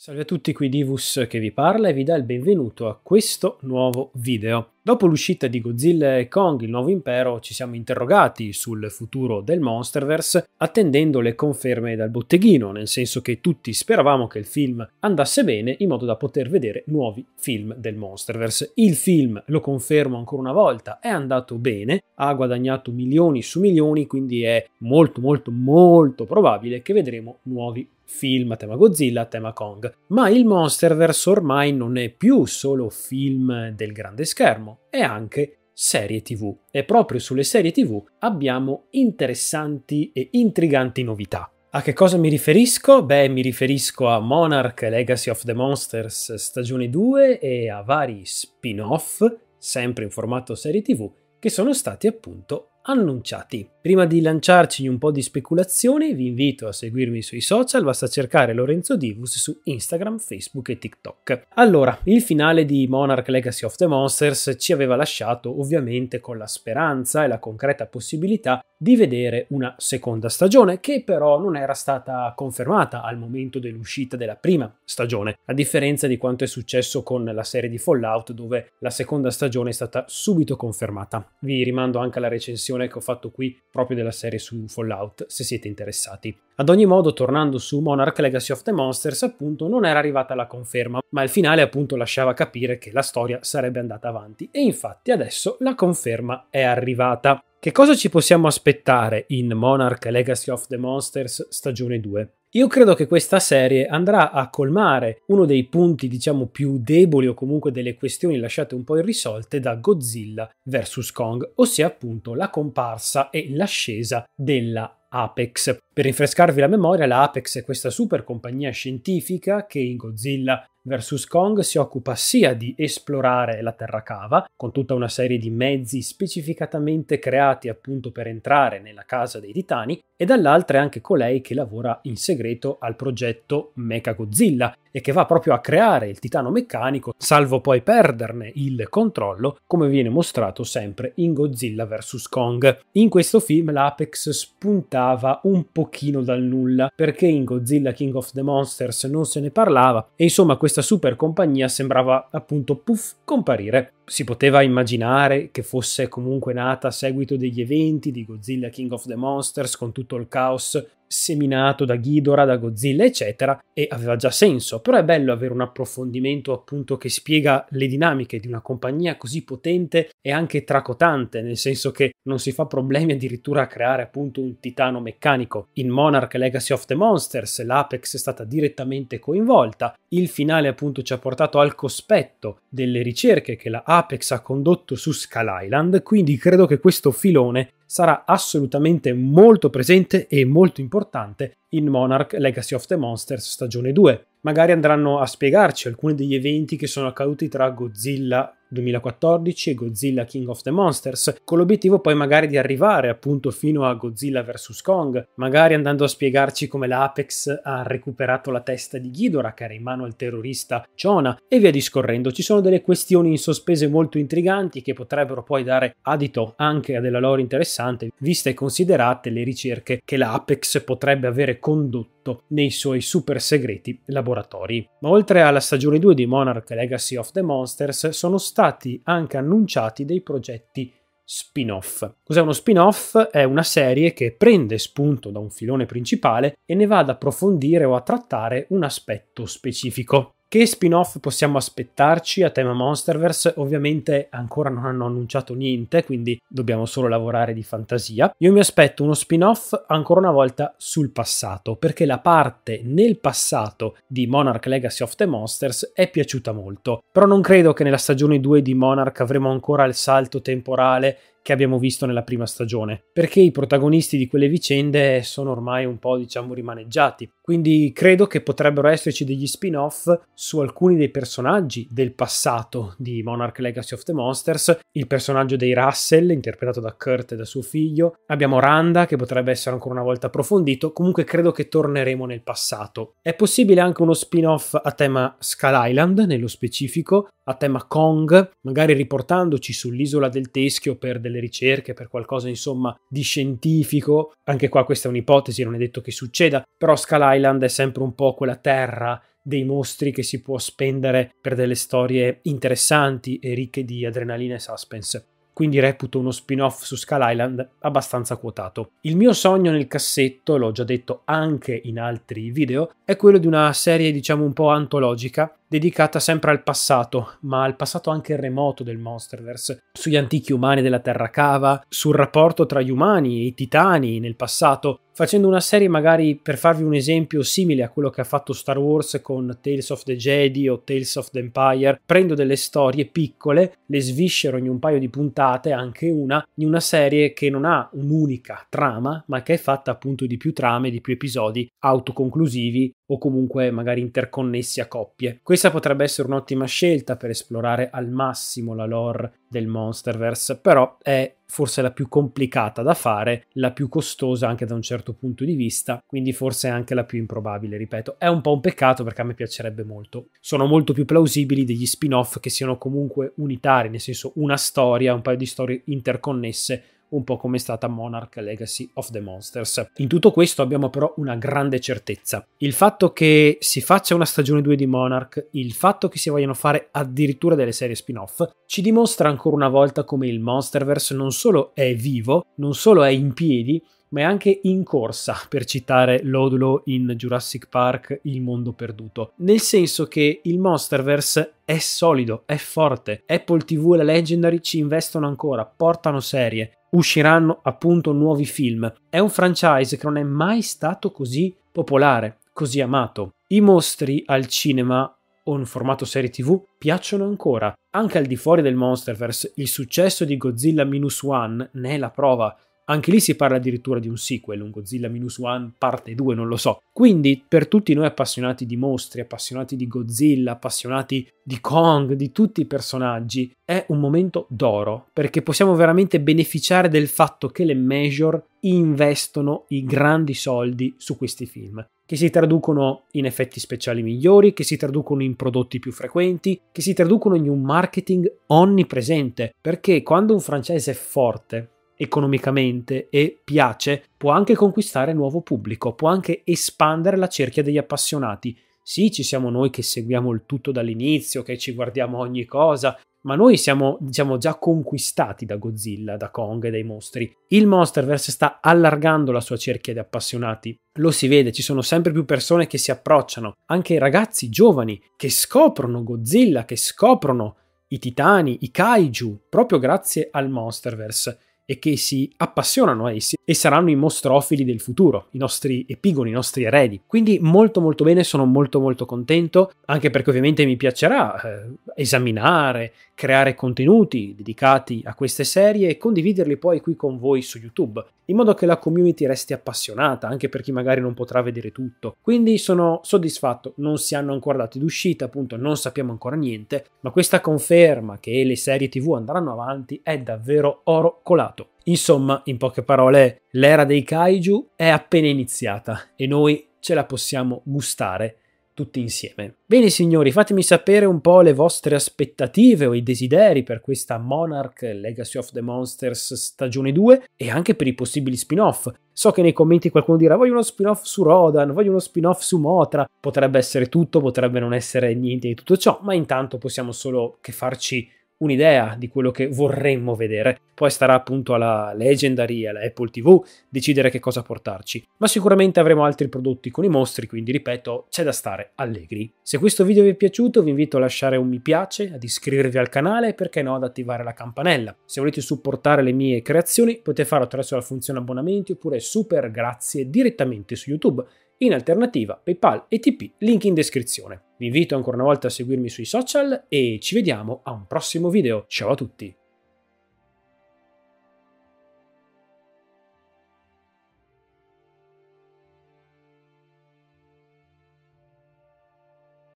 Salve a tutti, qui Divus che vi parla e vi dà il benvenuto a questo nuovo video. Dopo l'uscita di Godzilla e Kong, il nuovo impero, ci siamo interrogati sul futuro del Monsterverse, attendendo le conferme dal botteghino, nel senso che tutti speravamo che il film andasse bene in modo da poter vedere nuovi film del Monsterverse. Il film, lo confermo ancora una volta, è andato bene, ha guadagnato milioni su milioni, quindi è molto molto molto probabile che vedremo nuovi film a tema Godzilla, a tema Kong. Ma il Monsterverse ormai non è più solo film del grande schermo, è anche serie tv e proprio sulle serie tv abbiamo interessanti e intriganti novità. A che cosa mi riferisco? Beh, mi riferisco a Monarch Legacy of the Monsters stagione 2 e a vari spin-off, sempre in formato serie tv, che sono stati appunto annunciati. Prima di lanciarci un po' di speculazioni, vi invito a seguirmi sui social, basta cercare Lorenzo Divus su Instagram, Facebook e TikTok. Allora, il finale di Monarch Legacy of the Monsters ci aveva lasciato ovviamente con la speranza e la concreta possibilità di vedere una seconda stagione, che però non era stata confermata al momento dell'uscita della prima stagione, a differenza di quanto è successo con la serie di Fallout, dove la seconda stagione è stata subito confermata. Vi rimando anche alla recensione che ho fatto qui proprio della serie su Fallout, se siete interessati. Ad ogni modo, tornando su Monarch Legacy of the Monsters, appunto, non era arrivata la conferma, ma il finale appunto lasciava capire che la storia sarebbe andata avanti e infatti adesso la conferma è arrivata. Che cosa ci possiamo aspettare in Monarch Legacy of the Monsters stagione 2? Io credo che questa serie andrà a colmare uno dei punti, diciamo, più deboli o comunque delle questioni lasciate un po' irrisolte da Godzilla vs. Kong, ossia appunto la comparsa e l'ascesa della Apex. Per rinfrescarvi la memoria, la Apex è questa super compagnia scientifica che in Godzilla vs. Kong si occupa sia di esplorare la terra cava, con tutta una serie di mezzi specificatamente creati appunto per entrare nella casa dei titani, e dall'altra è anche colei che lavora in segreto al progetto Mecha Godzilla, e che va proprio a creare il titano meccanico, salvo poi perderne il controllo, come viene mostrato sempre in Godzilla vs. Kong. In questo film l'Apex spuntava un pochino dal nulla, perché in Godzilla King of the Monsters non se ne parlava e insomma questa super compagnia sembrava appunto puff comparire. Si poteva immaginare che fosse comunque nata a seguito degli eventi di Godzilla King of the Monsters con tutto il caos seminato da Ghidorah, da Godzilla, eccetera, e aveva già senso, però è bello avere un approfondimento appunto che spiega le dinamiche di una compagnia così potente e anche tracotante, nel senso che non si fa problemi addirittura a creare appunto un titano meccanico. In Monarch Legacy of the Monsters l'Apex è stata direttamente coinvolta, il finale appunto ci ha portato al cospetto delle ricerche che la Apex ha condotto su Skull Island, quindi credo che questo filone sarà assolutamente molto presente e molto importante in Monarch Legacy of the Monsters stagione 2 magari andranno a spiegarci alcuni degli eventi che sono accaduti tra Godzilla 2014 e Godzilla King of the Monsters, con l'obiettivo poi magari di arrivare appunto fino a Godzilla vs. Kong, magari andando a spiegarci come l'Apex ha recuperato la testa di Ghidorah che era in mano al terrorista Chona e via discorrendo. Ci sono delle questioni in sospese molto intriganti che potrebbero poi dare adito anche a della lore interessante, viste e considerate le ricerche che l'Apex potrebbe avere condotto fatto nei suoi super segreti laboratori. Ma oltre alla stagione 2 di Monarch Legacy of the Monsters, sono stati anche annunciati dei progetti spin-off. Cos'è uno spin-off? È una serie che prende spunto da un filone principale e ne va ad approfondire o a trattare un aspetto specifico. Che spin-off possiamo aspettarci a tema Monsterverse? Ovviamente ancora non hanno annunciato niente, quindi dobbiamo solo lavorare di fantasia. Io mi aspetto uno spin-off ancora una volta sul passato, perché la parte nel passato di Monarch Legacy of the Monsters è piaciuta molto. Però non credo che nella stagione 2 di Monarch avremo ancora il salto temporale che abbiamo visto nella prima stagione, perché i protagonisti di quelle vicende sono ormai un po' diciamo rimaneggiati. Quindi credo che potrebbero esserci degli spin-off su alcuni dei personaggi del passato di Monarch Legacy of the Monsters, il personaggio dei Russell interpretato da Kurt e da suo figlio, abbiamo Randa che potrebbe essere ancora una volta approfondito, comunque credo che torneremo nel passato. È possibile anche uno spin-off a tema Skull Island nello specifico, a tema Kong, magari riportandoci sull'isola del Teschio per delle ricerche, per qualcosa insomma di scientifico. Anche qua questa è un'ipotesi, non è detto che succeda, però Skull Island è sempre un po' quella terra dei mostri che si può spendere per delle storie interessanti e ricche di adrenalina e suspense quindi reputo uno spin-off su Skull Island abbastanza quotato. Il mio sogno nel cassetto, l'ho già detto anche in altri video, è quello di una serie diciamo un po' antologica dedicata sempre al passato, ma al passato anche remoto del Monsterverse, sugli antichi umani della Terra Cava, sul rapporto tra gli umani e i titani nel passato, facendo una serie magari per farvi un esempio simile a quello che ha fatto Star Wars con Tales of the Jedi o Tales of the Empire, prendo delle storie piccole, le sviscero in un paio di puntate, anche una, in una serie che non ha un'unica trama, ma che è fatta appunto di più trame, di più episodi autoconclusivi o comunque magari interconnessi a coppie. Questa potrebbe essere un'ottima scelta per esplorare al massimo la lore del Monsterverse, però è forse la più complicata da fare, la più costosa anche da un certo punto di vista, quindi forse anche la più improbabile, ripeto. È un po' un peccato perché a me piacerebbe molto. Sono molto più plausibili degli spin-off che siano comunque unitari, nel senso una storia, un paio di storie interconnesse un po' come è stata Monarch Legacy of the Monsters. In tutto questo abbiamo però una grande certezza. Il fatto che si faccia una stagione 2 di Monarch, il fatto che si vogliano fare addirittura delle serie spin-off, ci dimostra ancora una volta come il Monsterverse non solo è vivo, non solo è in piedi, ma è anche in corsa, per citare Lodulo in Jurassic Park Il mondo perduto, nel senso che il Monsterverse è solido, è forte. Apple TV e la Legendary ci investono ancora, portano serie, usciranno appunto nuovi film. È un franchise che non è mai stato così popolare, così amato. I mostri al cinema o in formato serie TV piacciono ancora. Anche al di fuori del Monsterverse, il successo di Godzilla Minus One ne è la prova. Anche lì si parla addirittura di un sequel, un Godzilla Minus One parte 2, non lo so. Quindi per tutti noi appassionati di mostri, appassionati di Godzilla, appassionati di Kong, di tutti i personaggi, è un momento d'oro, perché possiamo veramente beneficiare del fatto che le major investono i grandi soldi su questi film che si traducono in effetti speciali migliori, che si traducono in prodotti più frequenti, che si traducono in un marketing onnipresente, perché quando un francese è forte, economicamente e piace, può anche conquistare nuovo pubblico, può anche espandere la cerchia degli appassionati. Sì, ci siamo noi che seguiamo il tutto dall'inizio, che ci guardiamo ogni cosa, ma noi siamo, diciamo, già conquistati da Godzilla, da Kong e dai mostri. Il Monsterverse sta allargando la sua cerchia di appassionati. Lo si vede, ci sono sempre più persone che si approcciano, anche ragazzi giovani che scoprono Godzilla, che scoprono i titani, i kaiju, proprio grazie al Monsterverse e che si appassionano a essi e saranno i mostrofili del futuro, i nostri epigoni, i nostri eredi. Quindi molto molto bene, sono molto molto contento, anche perché ovviamente mi piacerà eh, esaminare, creare contenuti dedicati a queste serie e condividerli poi qui con voi su YouTube, in modo che la community resti appassionata, anche per chi magari non potrà vedere tutto. Quindi sono soddisfatto, non si hanno ancora dati d'uscita, appunto non sappiamo ancora niente, ma questa conferma che le serie TV andranno avanti è davvero oro colato. Insomma, in poche parole, l'era dei kaiju è appena iniziata e noi ce la possiamo gustare tutti insieme. Bene signori, fatemi sapere un po' le vostre aspettative o i desideri per questa Monarch Legacy of the Monsters stagione 2 e anche per i possibili spin-off. So che nei commenti qualcuno dirà voglio uno spin-off su Rodan, voglio uno spin-off su Motra. Potrebbe essere tutto, potrebbe non essere niente di tutto ciò, ma intanto possiamo solo che farci un'idea di quello che vorremmo vedere. Poi starà appunto alla Legendary, alla Apple TV, decidere che cosa portarci. Ma sicuramente avremo altri prodotti con i mostri, quindi ripeto, c'è da stare allegri. Se questo video vi è piaciuto vi invito a lasciare un mi piace, ad iscrivervi al canale e perché no ad attivare la campanella. Se volete supportare le mie creazioni potete farlo attraverso la funzione abbonamenti oppure super grazie direttamente su YouTube in alternativa, PayPal e TP, link in descrizione. Vi invito ancora una volta a seguirmi sui social e ci vediamo a un prossimo video. Ciao a tutti!